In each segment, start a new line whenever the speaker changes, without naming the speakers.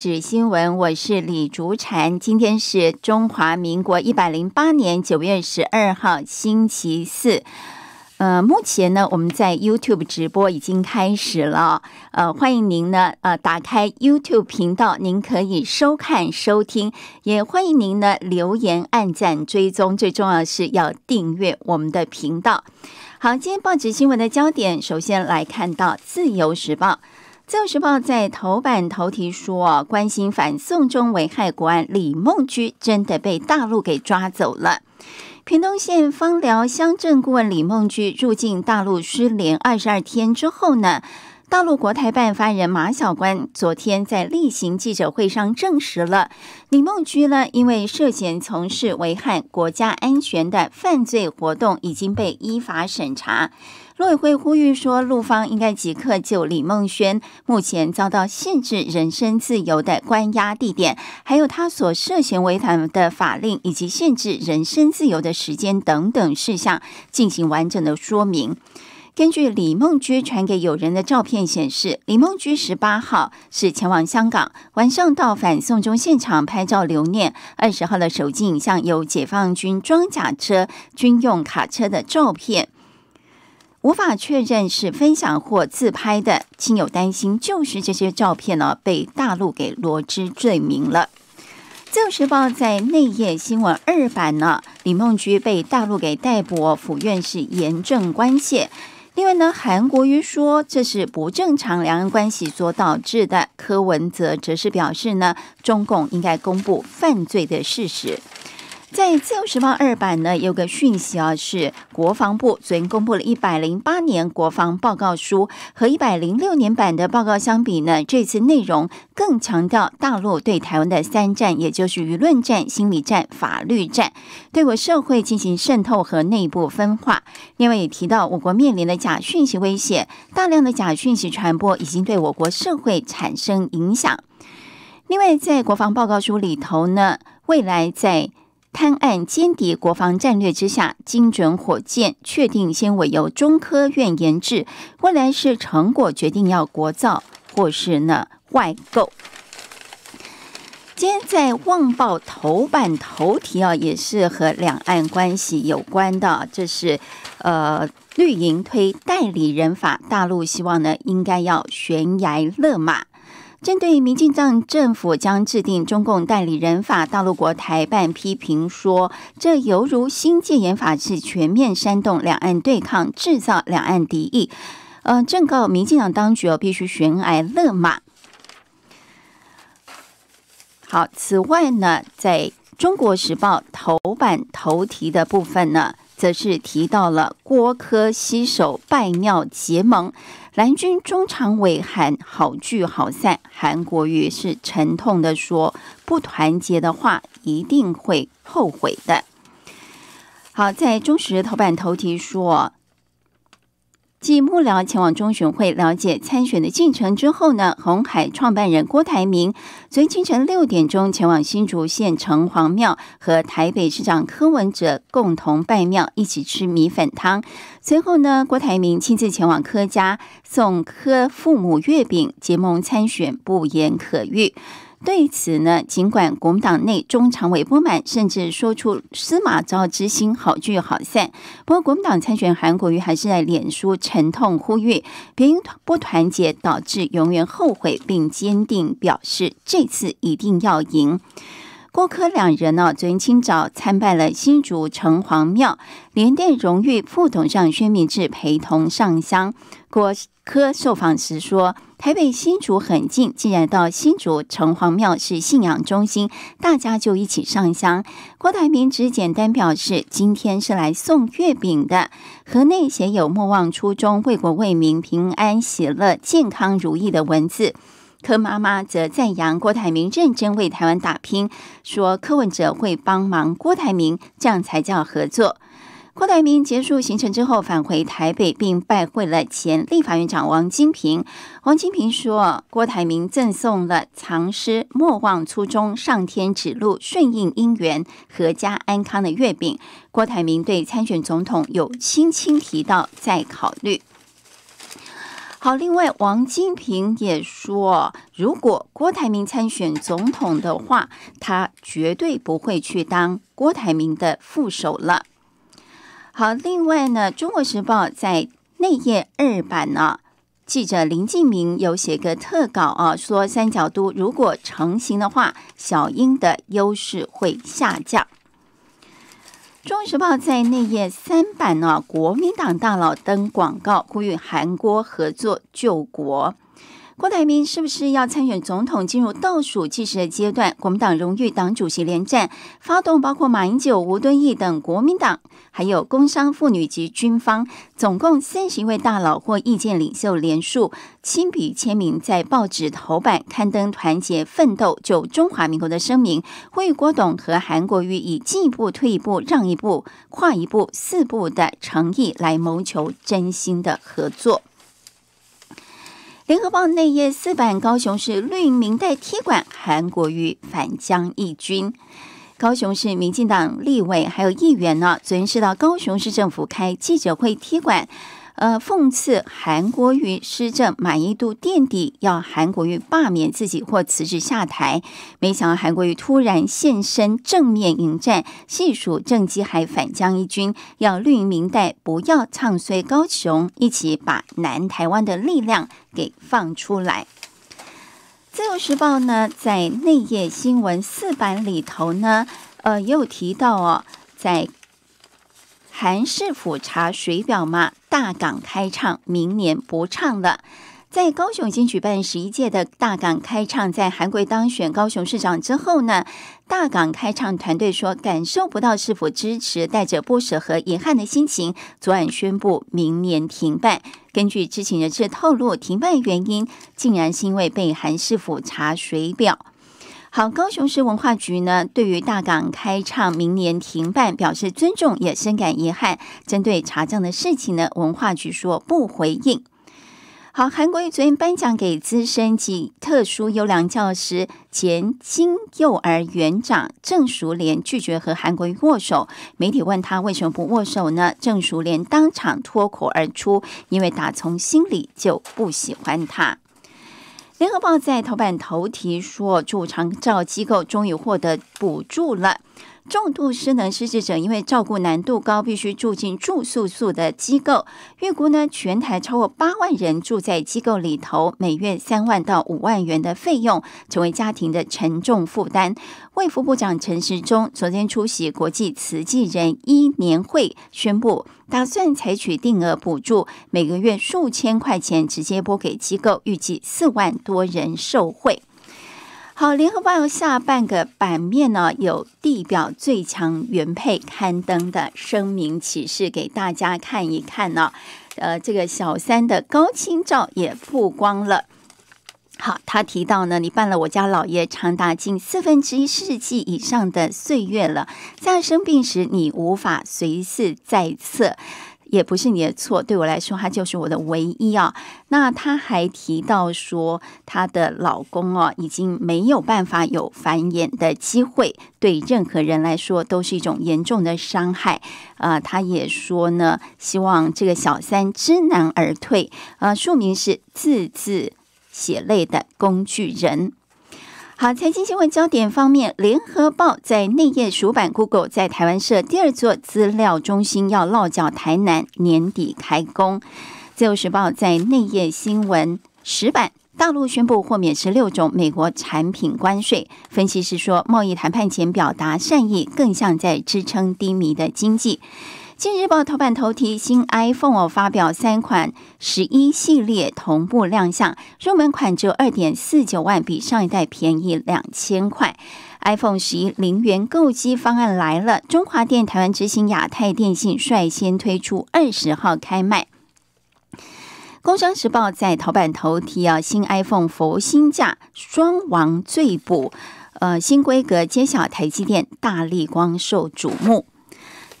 纸新闻，我是李竹婵。今天是中华民国一百零八年九月十二号，星期四。呃，目前呢，我们在 YouTube 直播已经开始了。呃，欢迎您呢，呃，打开 YouTube 频道，您可以收看、收听。也欢迎您呢，留言、按赞、追踪。最重要的是要订阅我们的频道。好，今天报纸新闻的焦点，首先来看到《自由时报》。《自由时报》在头版头题说：“关心反送中危害国安，李梦居真的被大陆给抓走了。”屏东县芳寮乡镇顾问李梦居入境大陆失联二十二天之后呢，大陆国台办发言人马晓官昨天在例行记者会上证实了，李梦居呢因为涉嫌从事危害国家安全的犯罪活动，已经被依法审查。陆委会呼吁说，陆方应该即刻就李梦轩目前遭到限制人身自由的关押地点，还有他所涉嫌违反的法令以及限制人身自由的时间等等事项进行完整的说明。根据李梦居传给友人的照片显示，李梦居十八号是前往香港，晚上到反送中现场拍照留念。二十号的手机影像有解放军装甲车、军用卡车的照片。无法确认是分享或自拍的亲友担心，就是这些照片呢被大陆给罗织罪名了。自由时报在内页新闻二版呢，李梦菊被大陆给逮捕，府院是严正关切。另外呢，韩国瑜说这是不正常两岸关系所导致的，柯文哲则是表示呢，中共应该公布犯罪的事实。在《自由时报》二版呢，有个讯息啊，是国防部昨天公布了一百零八年国防报告书，和一百零六年版的报告相比呢，这次内容更强调大陆对台湾的三战，也就是舆论战、心理战、法律战，对我社会进行渗透和内部分化。另外也提到我国面临的假讯息威胁，大量的假讯息传播已经对我国社会产生影响。另外在国防报告书里头呢，未来在探案、歼敌、国防战略之下，精准火箭确定先委由中科院研制，未来是成果决定要国造或是呢外购。今天在《望报》头版头题啊，也是和两岸关系有关的，这是呃绿营推代理人法，大陆希望呢应该要悬崖勒马。针对民进党政府将制定中共代理人法，大陆国台办批评说，这犹如新戒严法，是全面煽动两岸对抗，制造两岸敌意。呃，正告民进党当局哦，必须悬崖勒马。好，此外呢，在《中国时报》头版头题的部分呢，则是提到了郭科西手拜尿结盟。蓝军中常委喊好聚好散，韩国瑜是沉痛的说：“不团结的话，一定会后悔的。”好，在中时头版头题说。继幕僚前往中选会了解参选的进程之后呢，红海创办人郭台铭昨清晨六点钟前往新竹县城隍庙和台北市长柯文哲共同拜庙，一起吃米粉汤。随后呢，郭台铭亲自前往柯家送柯父母月饼，结盟参选不言可喻。对此呢，尽管国民党内中常委不满，甚至说出司马昭之心，好聚好散。不过，国民党参选韩国瑜还是在脸书沉痛呼吁，因不团结导致永远后悔，并坚定表示这次一定要赢。郭柯两人呢，昨天清早参拜了新竹城隍庙，连带荣誉副董事长薛明志陪同上香。郭柯受访时说：“台北新竹很近，既然到新竹城隍庙是信仰中心，大家就一起上香。”郭台铭只简单表示：“今天是来送月饼的。”盒内写有“莫忘初衷，为国为民，平安喜乐，健康如意”的文字。柯妈妈则赞扬郭台铭认真为台湾打拼，说柯文哲会帮忙郭台铭，这样才叫合作。郭台铭结束行程之后，返回台北，并拜会了前立法院长王金平。王金平说，郭台铭赠送了藏诗“莫忘初衷，上天指路，顺应因缘，阖家安康”的月饼。郭台铭对参选总统有轻轻提到，在考虑。好，另外，王金平也说，如果郭台铭参选总统的话，他绝对不会去当郭台铭的副手了。好，另外呢，《中国时报》在内页二版呢，记者林敬明有写个特稿啊，说三角都如果成型的话，小英的优势会下降。《中时报》在内页三版呢，国民党大佬登广告，呼吁韩国合作救国。郭台铭是不是要参选总统，进入倒数计时的阶段？国民党荣誉党主席连战发动包括马英九、吴敦义等国民党，还有工商、妇女及军方，总共三十一位大佬或意见领袖联署，亲笔签名在报纸头版刊登，团结奋斗，就中华民国的声明，呼吁郭董和韩国瑜以进一步退一步、让一步、跨一步、四步的诚意来谋求真心的合作。联合报内页四版，高雄市绿明代踢馆，韩国瑜反将一军，高雄市民进党立委还有议员呢，准时到高雄市政府开记者会踢馆。呃，讽刺韩国瑜施政满意度垫底，要韩国瑜罢免自己或辞职下台。没想到韩国瑜突然现身正面迎战，细数郑绩还反将一军，要绿营明代不要唱衰高雄，一起把南台湾的力量给放出来。自由时报呢，在内页新闻四版里头呢，呃，也有提到哦，在。韩世府查水表吗？大港开唱明年不唱了。在高雄已经举办十一届的大港开唱，在韩国当选高雄市长之后呢，大港开唱团队说感受不到是府支持，带着不舍和遗憾的心情，昨晚宣布明年停办。根据知情人士透露，停办原因竟然是因为被韩世府查水表。好，高雄市文化局呢，对于大港开唱明年停办表示尊重，也深感遗憾。针对查账的事情呢，文化局说不回应。好，韩国瑜昨天颁奖给资深级特殊优良教师前金幼儿园长郑淑莲，拒绝和韩国瑜握手。媒体问他为什么不握手呢？郑淑莲当场脱口而出：“因为打从心里就不喜欢他。”联合报在头版头题说，助长照机构终于获得补助了。重度失能失智者因为照顾难度高，必须住进住宿宿的机构。预估呢，全台超过八万人住在机构里头，每月三万到五万元的费用，成为家庭的沉重负担。卫副部长陈时中昨天出席国际慈济人医年会，宣布打算采取定额补助，每个月数千块钱直接拨给机构，预计四万多人受惠。好，《联合报》下半个版面呢，有地表最强原配刊登的声明启事，给大家看一看呢。呃，这个小三的高清照也曝光了。好，他提到呢，你伴了我家老爷长达近四分之一世纪以上的岁月了，在生病时你无法随侍在侧。也不是你的错，对我来说，他就是我的唯一啊。那他还提到说，他的老公哦，已经没有办法有繁衍的机会，对任何人来说都是一种严重的伤害啊。他也说呢，希望这个小三知难而退啊。署名是字字血泪的工具人。好，财经新闻焦点方面，联合报在内页首版，Google 在台湾设第二座资料中心，要落脚台南，年底开工。自由时报在内页新闻十版，大陆宣布豁免十六种美国产品关税，分析师说，贸易谈判前表达善意，更像在支撑低迷的经济。《今日报》头版头条：新 iPhone 发表三款十一系列同步亮相，入门款只有二点四九万，比上一代便宜两千块。iPhone 十一零元购机方案来了，中华电、台湾之星、亚太电信率先推出，二十号开卖。《工商时报》在头版头条：啊，新 iPhone 佛心价双王最补，呃，新规格揭晓，台积电、大力光受瞩目。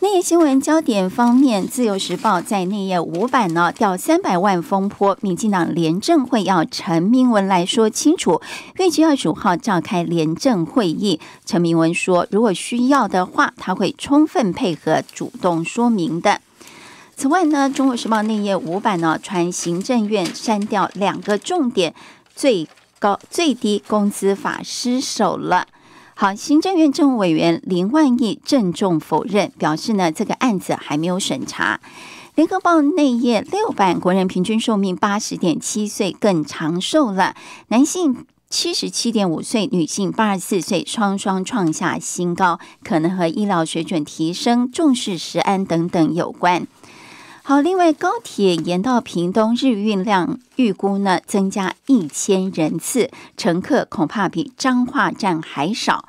内页新闻焦点方面，《自由时报》在内页五版呢，掉三百万风波。民进党廉政会要陈明文来说清楚。预计二十五号召开廉政会议，陈明文说，如果需要的话，他会充分配合，主动说明的。此外呢，《中国时报》内页五版呢，传行政院删掉两个重点，最高最低工资法失守了。好，行政院政务委员林万亿郑重否认，表示呢，这个案子还没有审查。联合报内页六版，国人平均寿命八十点七岁更长寿了，男性七十七点五岁，女性八十四岁，双双创下新高，可能和医疗水准提升、重视食安等等有关。好，另外高铁延到屏东，日运量预估呢增加一千人次，乘客恐怕比彰化站还少。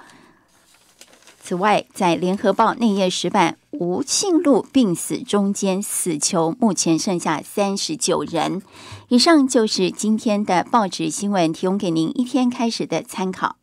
此外，在联合报内页实版，吴庆路病死中间死囚目前剩下三十九人。以上就是今天的报纸新闻，提供给您一天开始的参考。